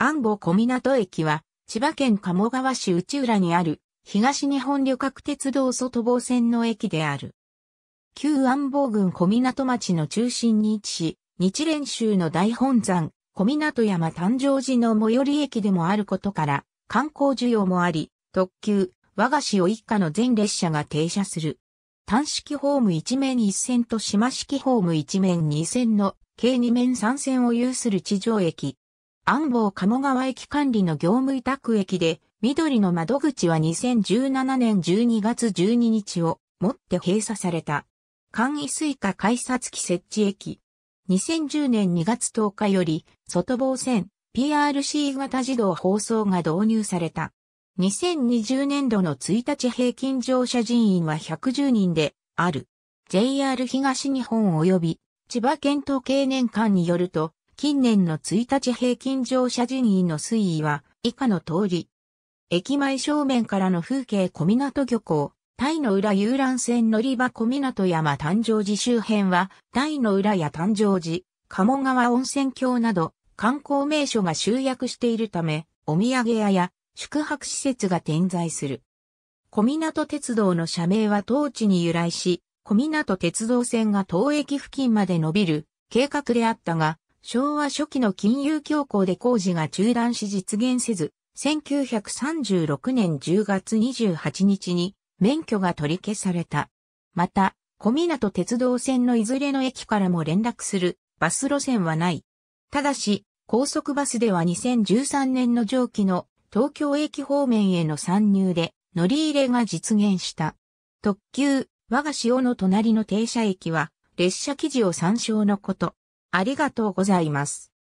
安保小港駅は、千葉県鴨川市内浦にある、東日本旅客鉄道外房線の駅である。旧安保郡小港町の中心に位置し、日蓮宗の大本山、小港山誕生寺の最寄り駅でもあることから、観光需要もあり、特急、我が市を一家の全列車が停車する。単式ホーム一面一線と島式ホーム一面二線の計二面三線を有する地上駅。安房鴨川駅管理の業務委託駅で、緑の窓口は2017年12月12日をもって閉鎖された。簡易水下改札機設置駅。2010年2月10日より、外防線 PRC 型自動放送が導入された。2020年度の1日平均乗車人員は110人である。JR 東日本及び千葉県東経年間によると、近年の1日平均乗車人員の推移は以下の通り。駅前正面からの風景小港漁港、タイの浦遊覧船乗り場小港山誕生寺周辺は、タイの浦や誕生寺、鴨川温泉郷など、観光名所が集約しているため、お土産屋や宿泊施設が点在する。小港鉄道の社名は当地に由来し、小港鉄道線が当駅付近まで伸びる計画であったが、昭和初期の金融恐慌で工事が中断し実現せず、1936年10月28日に免許が取り消された。また、小湊鉄道線のいずれの駅からも連絡するバス路線はない。ただし、高速バスでは2013年の上記の東京駅方面への参入で乗り入れが実現した。特急、我が潮の隣の停車駅は列車記事を参照のこと。ありがとうございます。